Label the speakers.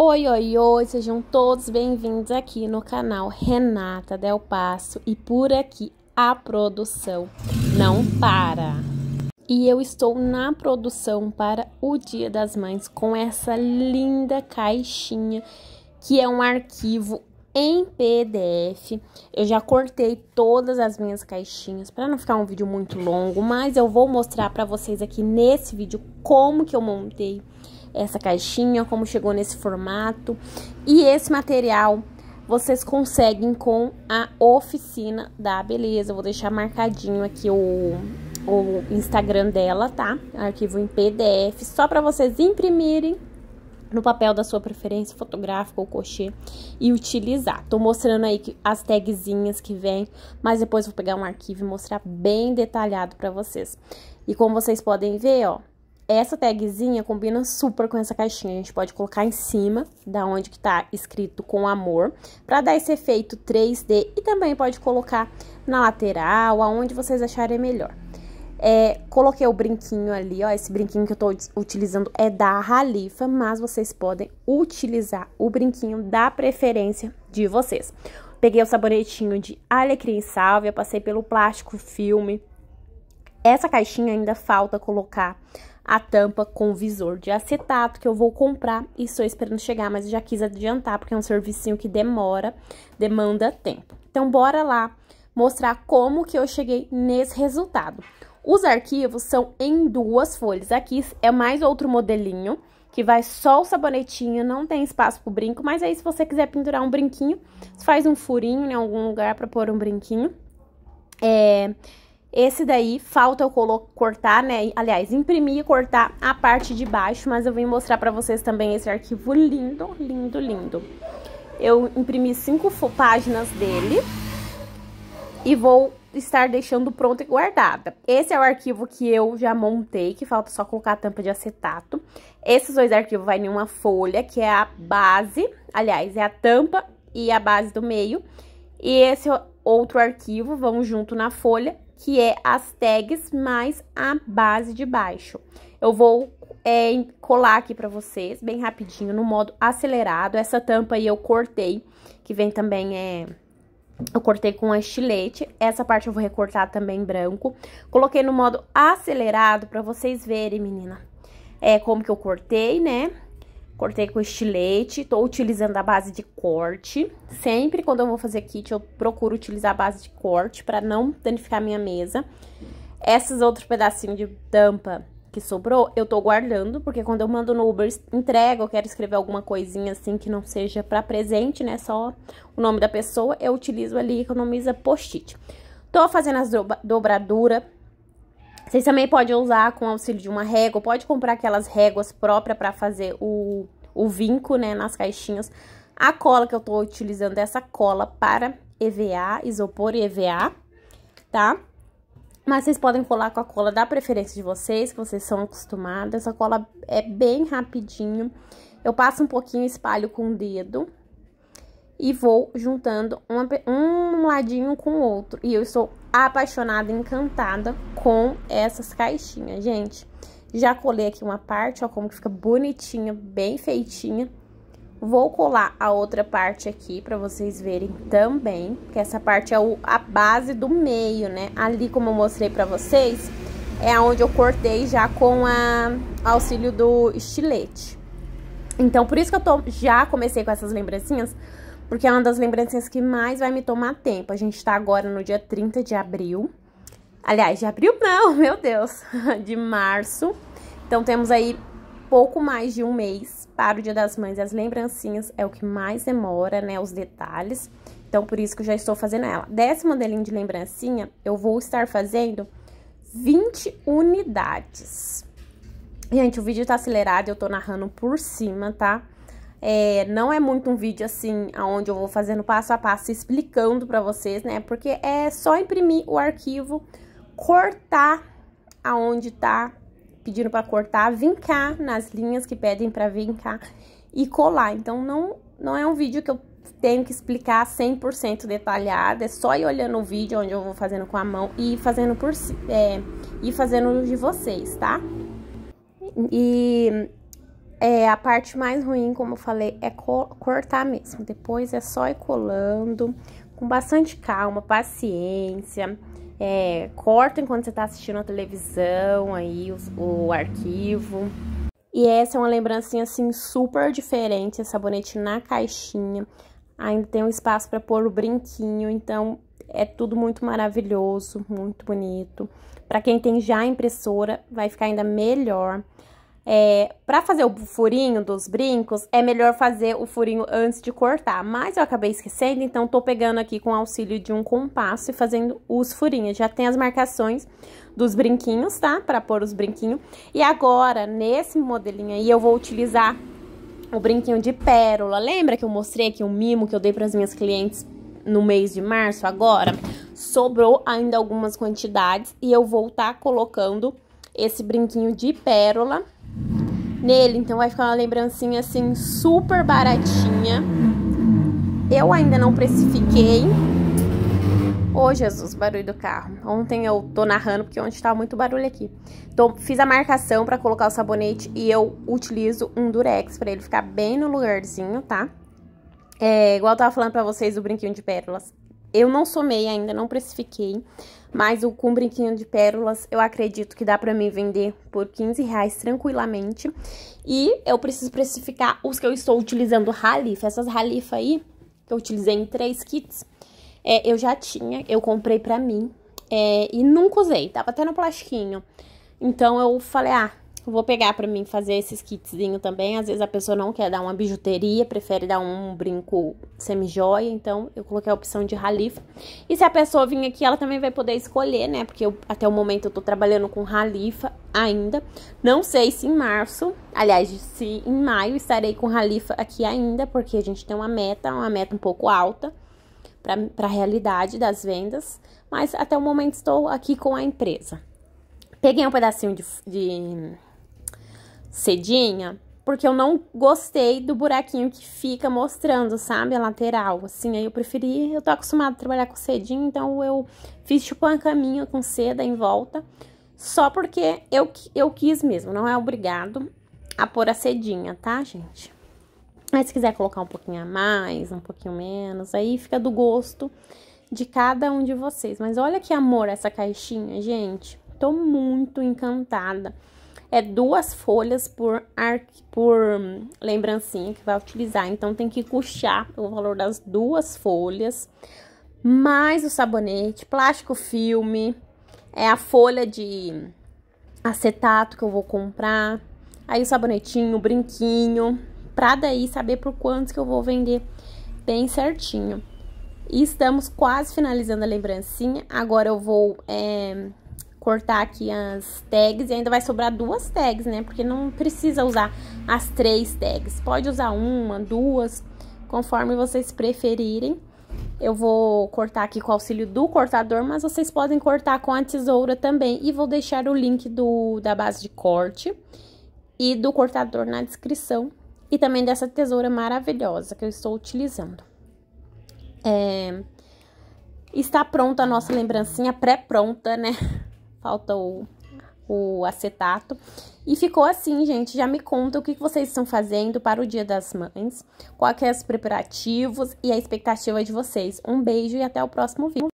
Speaker 1: Oi, oi, oi, sejam todos bem-vindos aqui no canal Renata Del Passo e por aqui a produção não para. E eu estou na produção para o Dia das Mães com essa linda caixinha que é um arquivo em PDF. Eu já cortei todas as minhas caixinhas para não ficar um vídeo muito longo, mas eu vou mostrar para vocês aqui nesse vídeo como que eu montei essa caixinha, como chegou nesse formato. E esse material vocês conseguem com a oficina da beleza. Eu vou deixar marcadinho aqui o, o Instagram dela, tá? Arquivo em PDF, só para vocês imprimirem no papel da sua preferência fotográfica ou crochê e utilizar. Tô mostrando aí as tagzinhas que vem, mas depois vou pegar um arquivo e mostrar bem detalhado para vocês. E como vocês podem ver, ó, essa tagzinha combina super com essa caixinha. A gente pode colocar em cima, da onde que tá escrito com amor, para dar esse efeito 3D. E também pode colocar na lateral, aonde vocês acharem melhor. É, coloquei o brinquinho ali, ó. Esse brinquinho que eu tô utilizando é da Ralifa, mas vocês podem utilizar o brinquinho da preferência de vocês. Peguei o sabonetinho de alecrim sálvia, passei pelo plástico filme. Essa caixinha ainda falta colocar a tampa com visor de acetato que eu vou comprar e estou esperando chegar, mas já quis adiantar porque é um servicinho que demora, demanda tempo. Então bora lá mostrar como que eu cheguei nesse resultado. Os arquivos são em duas folhas. Aqui é mais outro modelinho que vai só o sabonetinho, não tem espaço pro brinco, mas aí se você quiser pendurar um brinquinho, faz um furinho em algum lugar para pôr um brinquinho. É, esse daí falta eu cortar, né? Aliás, imprimir e cortar a parte de baixo, mas eu vim mostrar pra vocês também esse arquivo lindo, lindo, lindo. Eu imprimi cinco páginas dele e vou estar deixando pronta e guardada. Esse é o arquivo que eu já montei, que falta só colocar a tampa de acetato. Esses dois arquivos vai em uma folha, que é a base, aliás, é a tampa e a base do meio. E esse outro arquivo vão junto na folha que é as tags mais a base de baixo. Eu vou é, colar aqui pra vocês, bem rapidinho, no modo acelerado. Essa tampa aí eu cortei, que vem também é... Eu cortei com um estilete, essa parte eu vou recortar também branco. Coloquei no modo acelerado pra vocês verem, menina, é, como que eu cortei, né? Cortei com estilete, tô utilizando a base de corte. Sempre quando eu vou fazer kit, eu procuro utilizar a base de corte para não danificar minha mesa. Esses outros pedacinhos de tampa que sobrou, eu tô guardando, porque quando eu mando no Uber entrega, eu quero escrever alguma coisinha assim que não seja para presente, né? Só o nome da pessoa, eu utilizo ali, economiza post-it. Tô fazendo as dobra dobradura vocês também podem usar com auxílio de uma régua, pode comprar aquelas réguas próprias para fazer o, o vinco, né, nas caixinhas. A cola que eu tô utilizando é essa cola para EVA, isopor e EVA, tá? Mas vocês podem colar com a cola da preferência de vocês, que vocês são acostumados. Essa cola é bem rapidinho. Eu passo um pouquinho, espalho com o dedo, e vou juntando uma, um ladinho com o outro. E eu estou apaixonada, encantada com essas caixinhas, gente. Já colei aqui uma parte, ó, como que fica bonitinha, bem feitinha. Vou colar a outra parte aqui para vocês verem também, que essa parte é o, a base do meio, né? Ali, como eu mostrei para vocês, é onde eu cortei já com a auxílio do estilete. Então, por isso que eu tô, já comecei com essas lembrancinhas, porque é uma das lembrancinhas que mais vai me tomar tempo. A gente tá agora no dia 30 de abril. Aliás, de abril não, meu Deus, de março. Então temos aí pouco mais de um mês para o Dia das Mães. As lembrancinhas é o que mais demora, né, os detalhes. Então por isso que eu já estou fazendo ela. Décimo modelinho de lembrancinha, eu vou estar fazendo 20 unidades. Gente, o vídeo tá acelerado, eu tô narrando por cima, tá? Tá? É, não é muito um vídeo assim, onde eu vou fazendo passo a passo explicando pra vocês, né? Porque é só imprimir o arquivo, cortar aonde tá pedindo pra cortar, vincar nas linhas que pedem pra vincar e colar. Então, não, não é um vídeo que eu tenho que explicar 100% detalhado, é só ir olhando o vídeo onde eu vou fazendo com a mão e fazendo por é, e fazendo de vocês, tá? E é, a parte mais ruim, como eu falei, é co cortar mesmo. Depois é só ir colando com bastante calma, paciência. É, corta enquanto você está assistindo a televisão aí, o, o, arquivo. E essa é uma lembrancinha assim super diferente, esse sabonete na caixinha. Ainda tem um espaço para pôr o brinquinho, então é tudo muito maravilhoso, muito bonito. Para quem tem já impressora, vai ficar ainda melhor. É, para fazer o furinho dos brincos, é melhor fazer o furinho antes de cortar, mas eu acabei esquecendo, então tô pegando aqui com o auxílio de um compasso e fazendo os furinhos. Já tem as marcações dos brinquinhos, tá? Para pôr os brinquinhos. E agora, nesse modelinho aí, eu vou utilizar o brinquinho de pérola. Lembra que eu mostrei aqui um mimo que eu dei para as minhas clientes no mês de março agora? Sobrou ainda algumas quantidades e eu vou estar tá colocando esse brinquinho de pérola nele, então vai ficar uma lembrancinha assim super baratinha. Eu ainda não precifiquei. Ô oh, Jesus, barulho do carro. Ontem eu tô narrando porque ontem tava muito barulho aqui. Então fiz a marcação para colocar o sabonete e eu utilizo um durex para ele ficar bem no lugarzinho, tá? É, igual eu tava falando pra vocês do brinquinho de pérolas. Eu não somei ainda, não precifiquei, mas o com brinquinho de pérolas eu acredito que dá para mim vender por 15 reais tranquilamente. E eu preciso precificar os que eu estou utilizando Ralifa. Essas Ralifa aí, que eu utilizei em três kits, é, eu já tinha, eu comprei pra mim é, e nunca usei, tava até no plastiquinho. Então eu falei, ah, Tipo, vou pegar para mim fazer esses kitzinho também. Às vezes a pessoa não quer dar uma bijuteria, prefere dar um brinco semi-joia. Então, eu coloquei a opção de ralifa. E se a pessoa vir aqui, ela também vai poder escolher, né? Porque eu, até o momento eu tô trabalhando com ralifa ainda. Não sei se em março, aliás, se em maio estarei com ralifa aqui ainda, porque a gente tem uma meta, uma meta um pouco alta para a realidade das vendas. Mas até o momento estou aqui com a empresa. Peguei um pedacinho de, de cedinha, porque eu não gostei do buraquinho que fica mostrando, sabe? A lateral, assim, aí eu preferi, eu tô acostumada a trabalhar com cedinha, então eu fiz tipo uma caminha com seda em volta, só porque eu, eu quis mesmo, não é obrigado a pôr a cedinha, tá, gente? Mas se quiser colocar um pouquinho a mais, um pouquinho menos, aí fica do gosto de cada um de vocês. Mas olha que amor essa caixinha, gente. Tô muito encantada é duas folhas por, ar, por hum, lembrancinha que vai utilizar. Então, tem que custear o valor das duas folhas, mais o sabonete, plástico filme, é a folha de acetato que eu vou comprar, aí o sabonetinho, o brinquinho, pra daí saber por quantos que eu vou vender bem certinho. E estamos quase finalizando a lembrancinha. Agora eu vou é, cortar aqui as tags e ainda vai sobrar duas tags, né? Porque não precisa usar as três tags. Pode usar uma, duas, conforme vocês preferirem. Eu vou cortar aqui com o auxílio do cortador, mas vocês podem cortar com a tesoura também. E vou deixar o link do, da base de corte e do cortador na descrição. E também dessa tesoura maravilhosa que eu estou utilizando. É... Está pronta a nossa lembrancinha, pré-pronta, né? falta o, o acetato. E ficou assim, gente. Já me conta o que vocês estão fazendo para o Dia das Mães, quais é os preparativos e a expectativa de vocês. Um beijo e até o próximo vídeo.